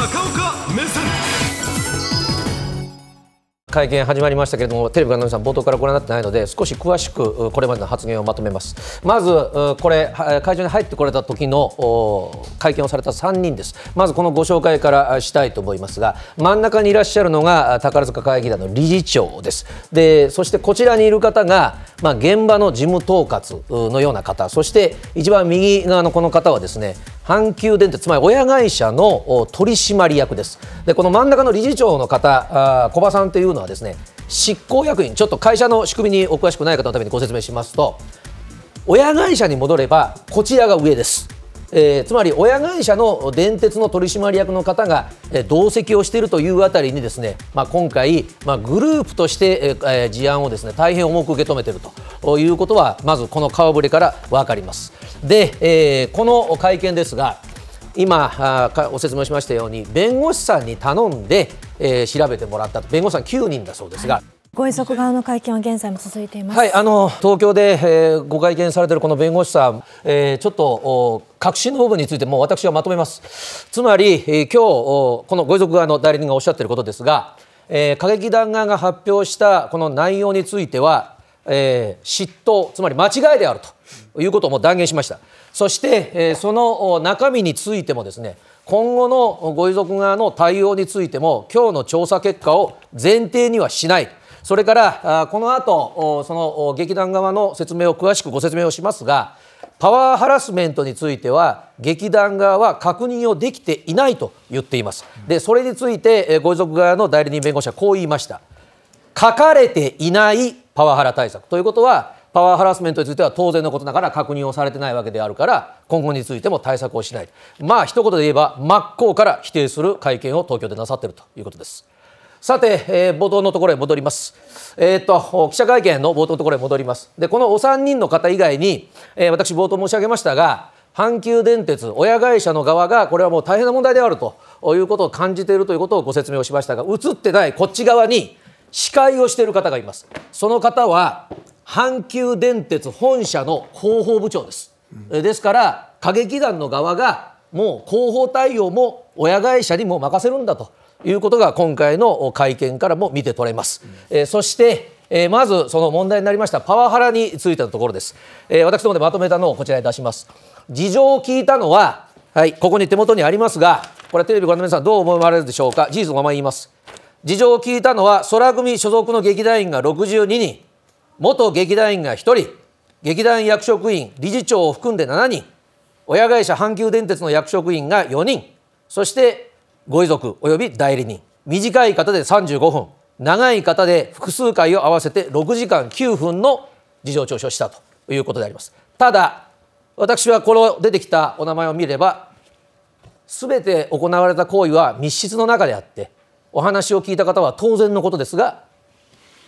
高岡目線会見始まりましたけれどもテレビの皆さん冒頭からご覧になってないので少し詳しくこれまでの発言をまとめますまずこれ会場に入ってこられた時の会見をされた3人ですまずこのご紹介からしたいと思いますが真ん中にいらっしゃるのが宝塚会議団の理事長ですでそしてこちらにいる方がまあ、現場の事務統括のような方そして一番右側のこの方はですね阪急電鉄つまり親会社の取締役ですでこの真ん中の理事長の方あ小葉さんというのはですね執行役員ちょっと会社の仕組みにお詳しくない方のためにご説明しますと親会社に戻ればこちらが上ですえー、つまり親会社の電鉄の取締役の方が、えー、同席をしているというあたりにですね、まあ、今回、まあ、グループとして、えー、事案をですね大変重く受け止めているということはまずこの顔ぶれから分かります。で、えー、この会見ですが今あお説明しましたように弁護士さんに頼んで、えー、調べてもらった弁護士さん9人だそうですが。はいご遺族側の会見は現在も続いています。はい、あの東京で、えー、ご会見されているこの弁護士さん、えー、ちょっと確信の部分についても私はまとめます。つまり、えー、今日このご遺族側の代理人がおっしゃっていることですが、えー、過激団側が発表したこの内容については、えー、嫉妬つまり間違いであるということをもう断言しました。そして、えー、その中身についてもですね。今後のご遺族側の対応についても今日の調査結果を前提にはしないそれからこの後その劇団側の説明を詳しくご説明をしますがパワーハラスメントについては劇団側は確認をできていないと言っていますでそれについてご遺族側の代理人弁護士はこう言いました書かれていないパワハラ対策ということはパワーハラスメントについては当然のことながら確認をされてないわけであるから今後についても対策をしないまあ一言で言えば真っ向から否定する会見を東京でなさっているということです。さて、えー、冒頭のところへ戻ります。えー、っと記者会見の冒頭のところへ戻ります。でこのお三人の方以外に、えー、私冒頭申し上げましたが阪急電鉄親会社の側がこれはもう大変な問題であるということを感じているということをご説明をしましたが映ってないこっち側に司会をしている方がいます。その方は阪急電鉄本社の広報部長です。ですから過激団の側がもう広報対応も親会社にも任せるんだということが今回の会見からも見て取れます。えそしてえまずその問題になりましたパワハラについてのところです、え私どもでまとめたのをこちらに出します事情を聞いたのははいここに手元にありますがこれテレビご覧の皆さんどう思われるでしょうか事実のまま言います事情を聞いたのは空組所属の劇団員が62人元劇団員が1人劇団役職員理事長を含んで7人親会社阪急電鉄の役職員が4人そしてご遺族及び代理人短い方で35分長い方で複数回を合わせて6時間9分の事情聴取をしたということでありますただ私はこの出てきたお名前を見れば全て行われた行為は密室の中であってお話を聞いた方は当然のことですが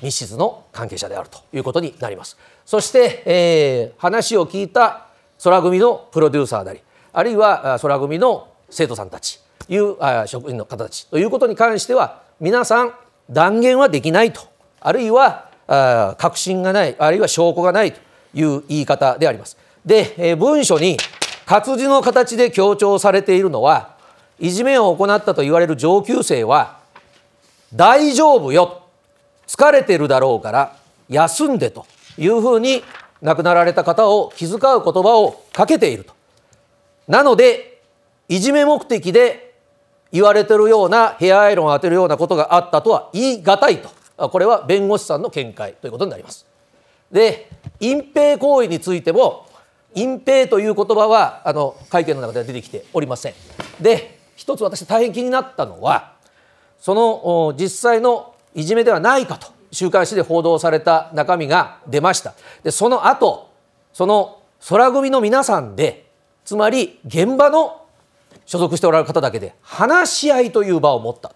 密室の関係者であるということになりますそして、えー、話を聞いた空組のプロデューサーなりあるいは空組の生徒さんたちいうあ職員の方たちということに関しては皆さん断言はできないとあるいはあ確信がないあるいは証拠がないという言い方であります。で、え文書に活字の形で強調されているのはいじめを行ったと言われる上級生は大丈夫よ疲れてるだろうから休んでというふうに亡くなられた方を気遣う言葉をかけていると。なのでいじめ目的で言われてるようなヘアアイロンを当てるようなことがあったとは言い難いとこれは弁護士さんの見解ということになります。で隠蔽行為についても隠蔽という言葉はあの会見の中では出てきておりません。で一つ私大変気になったのはその実際のいじめではないかと週刊誌で報道された中身が出ましたでその後その空組の皆さんでつまり現場の所属しておられる方だけで話し合いという場を持った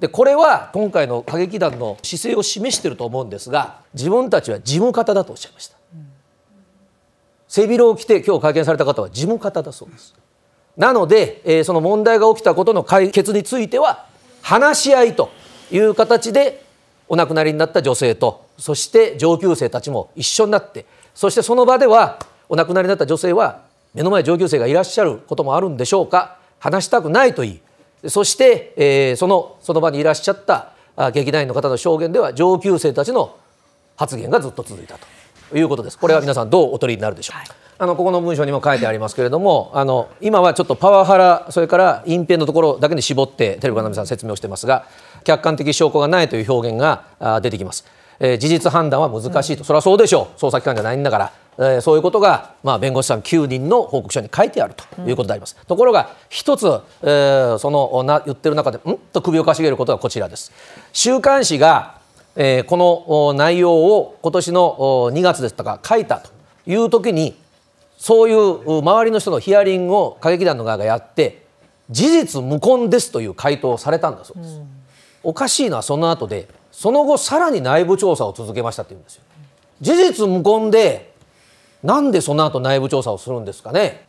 でこれは今回の歌劇団の姿勢を示していると思うんですが自分たちは事務方だとおっしゃいました、背広を着て今日会見された方は事務方だそうです、なので、えー、その問題が起きたことの解決については話し合いという形でお亡くなりになった女性とそして上級生たちも一緒になってそしてその場ではお亡くなりになった女性は目の前上級生がいらっしゃることもあるんでしょうか話したくないと言いそして、えー、そのその場にいらっしゃった劇団員の方の証言では上級生たちの発言がずっと続いたということですこれは皆さんどうお取りになるでしょう、はい、あのここの文章にも書いてありますけれどもあの今はちょっとパワハラそれから隠蔽のところだけに絞ってテレビ番組さん説明をしてますが客観的証拠がないという表現が出てきます、えー、事実判断は難しいと、うん、それはそうでしょう捜査機関じゃないんだからえそういうことが、まあ、弁護士さん9人の報告書に書いてあるということであります。うん、ところが、一つ、えー、そのな言ってる中で、うんと首をかしげることがこちらです。週刊誌が、えー、この内容を今年の2月でしたか、書いたという時に、そういう周りの人のヒアリングを歌劇団の側がやって、事実無根ですという回答をされたんだそうです。うん、おかしいのはその後で、その後、さらに内部調査を続けましたって言うんですよ。事実無根でなんでその後内部調査をするんですかね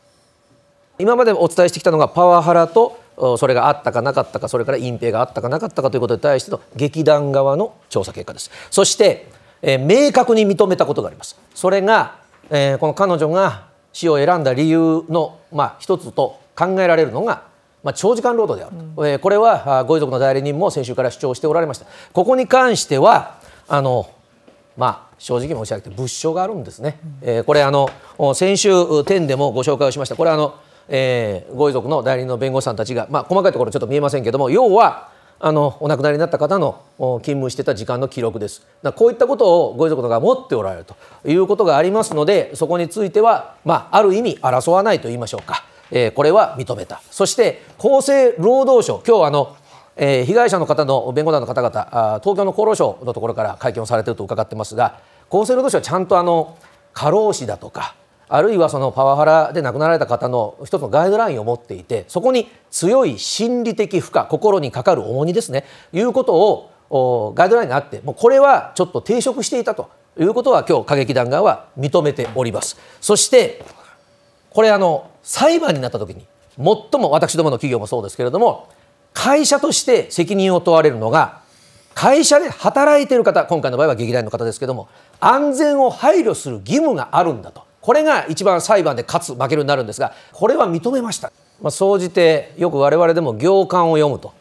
今までお伝えしてきたのがパワハラとそれがあったかなかったかそれから隠蔽があったかなかったかということに対しての劇団側の調査結果ですそして、えー、明確に認めたことがありますそれが、えー、この彼女が死を選んだ理由の、まあ、一つと考えられるのが、まあ、長時間労働であると、うん、えー、これはご遺族の代理人も先週から主張しておられましたここに関してはあの、まあ、正直申し上げて物証があるんですね、えー、これあの先週点でもご紹介をしましたこれあの、えー、ご遺族の代理人の弁護士さんたちが、まあ、細かいところちょっと見えませんけども要はあのお亡くなりになった方の勤務してた時間の記録ですこういったことをご遺族のが持っておられるということがありますのでそこについては、まあ、ある意味争わないと言いましょうか、えー、これは認めたそして厚生労働省今日あのえー、被害者の方の弁護団の方々東京の厚労省のところから会見をされていると伺ってますが厚生労働省はちゃんとあの過労死だとかあるいはそのパワハラで亡くなられた方の一つのガイドラインを持っていてそこに強い心理的負荷心にかかる重荷ですねいうことをガイドラインがあってもうこれはちょっと抵触していたということは今日過激団側は認めておりますそしてこれあの裁判になった時に最も私どもの企業もそうですけれども会社として責任を問われるのが会社で働いている方今回の場合は劇団の方ですけども安全を配慮する義務があるんだとこれが一番裁判で勝つ負けるになるんですがこれは認めました。まあ、総じてよく我々でも行間を読むと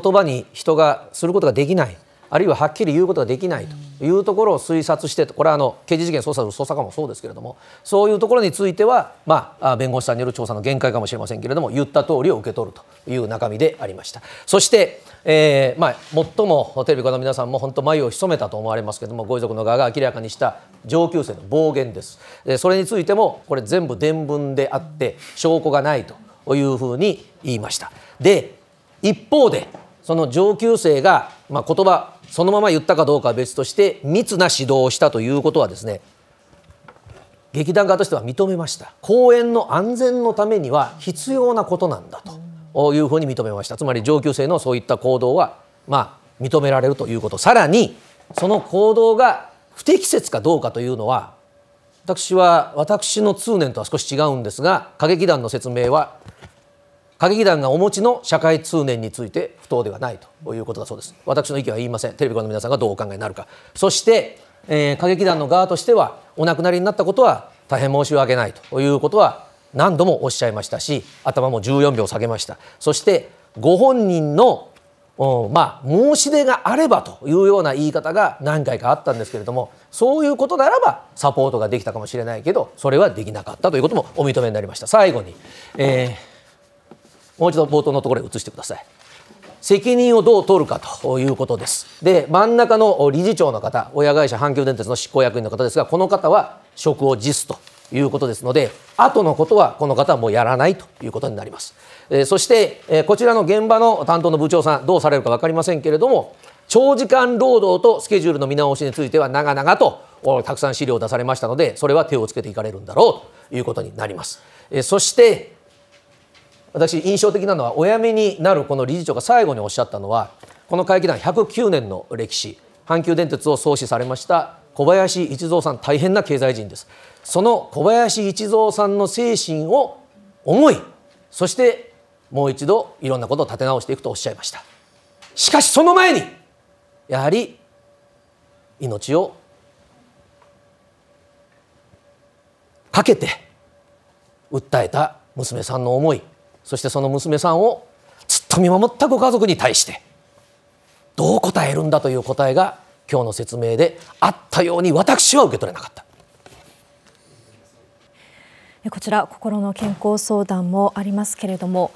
言葉に人がすることができないあるいははっきり言うことができないというところを推察してこれはあの刑事事件捜査の捜査官もそうですけれどもそういうところについては、まあ、弁護士さんによる調査の限界かもしれませんけれども言った通りを受け取るという中身でありましたそして、えーまあ、最もテレビご覧の皆さんも本当眉を潜めたと思われますけれどもご遺族の側が明らかにした上級生の暴言ですそれについてもこれ全部伝聞であって証拠がないというふうに言いましたで一方でその上級生が、まあ、言葉そのまま言ったかどうかは別として密な指導をしたということはですね劇団側としては認めました公演の安全のためには必要なことなんだというふうに認めましたつまり上級生のそういった行動はまあ認められるということさらにその行動が不適切かどうかというのは私は私の通念とは少し違うんですが歌劇団の説明は歌劇団がお持ちの社会通念について不当ではないということだそうです私の意見は言いませんテレビ局の皆さんがどうお考えになるかそして、えー、歌劇団の側としてはお亡くなりになったことは大変申し訳ないということは何度もおっしゃいましたし頭も14秒下げましたそしてご本人のまあ申し出があればというような言い方が何回かあったんですけれどもそういうことならばサポートができたかもしれないけどそれはできなかったということもお認めになりました最後に、えーもう一度冒頭のところへ移してください。責任をどう取るかということです。で、真ん中の理事長の方、親会社阪急電鉄の執行役員の方ですが、この方は職を辞すということですので、後のことはこの方はもうやらないということになります。えそして、えこちらの現場の担当の部長さん、どうされるか分かりませんけれども、長時間労働とスケジュールの見直しについては、長々とたくさん資料を出されましたので、それは手をつけていかれるんだろうということになります。えそして私印象的なのはお辞めになるこの理事長が最後におっしゃったのはこの会議団109年の歴史阪急電鉄を創始されました小林一三さん大変な経済人ですその小林一三さんの精神を思いそしてもう一度いろんなことを立て直していくとおっしゃいましたしかしその前にやはり命をかけて訴えた娘さんの思いそしてその娘さんをずっと見守ったご家族に対してどう答えるんだという答えが今日の説明であったように私は受け取れなかったこちら心の健康相談もありますけれども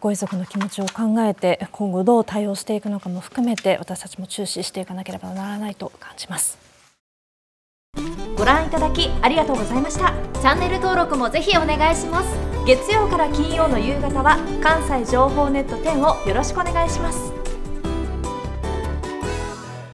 ご遺族の気持ちを考えて今後どう対応していくのかも含めて私たちも注視していかなければならないと感じますご覧いただきありがとうございましたチャンネル登録もぜひお願いします月曜から金曜の夕方は関西情報ネット10をよろしくお願いします